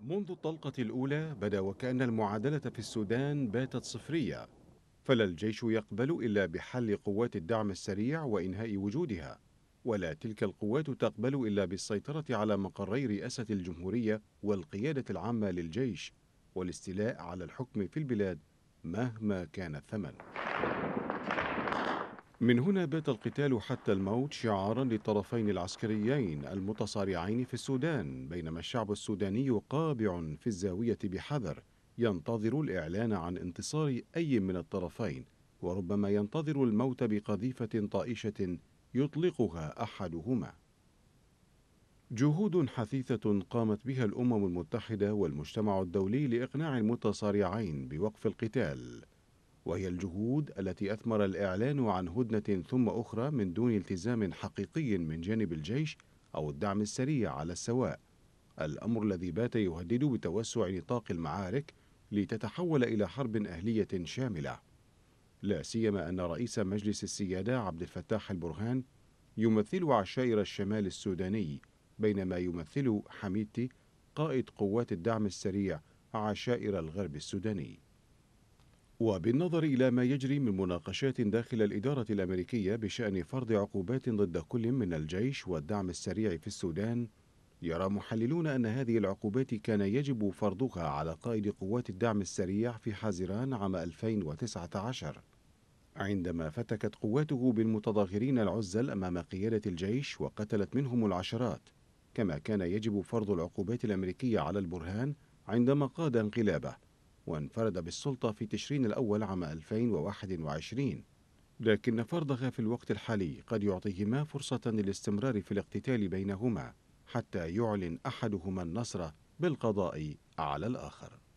منذ الطلقة الأولى بدا وكأن المعادلة في السودان باتت صفرية فلا الجيش يقبل إلا بحل قوات الدعم السريع وإنهاء وجودها ولا تلك القوات تقبل إلا بالسيطرة على مقري رئاسة الجمهورية والقيادة العامة للجيش والاستيلاء على الحكم في البلاد مهما كان الثمن من هنا بات القتال حتى الموت شعارا للطرفين العسكريين المتصارعين في السودان بينما الشعب السوداني قابع في الزاوية بحذر ينتظر الإعلان عن انتصار أي من الطرفين وربما ينتظر الموت بقذيفة طائشة يطلقها أحدهما جهود حثيثة قامت بها الأمم المتحدة والمجتمع الدولي لإقناع المتصارعين بوقف القتال وهي الجهود التي أثمر الإعلان عن هدنة ثم أخرى من دون التزام حقيقي من جانب الجيش أو الدعم السريع على السواء الأمر الذي بات يهدد بتوسع نطاق المعارك لتتحول إلى حرب أهلية شاملة لا سيما أن رئيس مجلس السيادة عبد الفتاح البرهان يمثل عشائر الشمال السوداني بينما يمثل حميدتي قائد قوات الدعم السريع عشائر الغرب السوداني وبالنظر إلى ما يجري من مناقشات داخل الإدارة الأمريكية بشأن فرض عقوبات ضد كل من الجيش والدعم السريع في السودان يرى محللون أن هذه العقوبات كان يجب فرضها على قائد قوات الدعم السريع في حزيران عام 2019 عندما فتكت قواته بالمتظاهرين العزل أمام قيادة الجيش وقتلت منهم العشرات كما كان يجب فرض العقوبات الأمريكية على البرهان عندما قاد انقلابه وانفرد بالسلطة في تشرين الأول عام 2021 لكن فرضها في الوقت الحالي قد يعطيهما فرصة للاستمرار في الاقتتال بينهما حتى يعلن أحدهما النصر بالقضاء على الآخر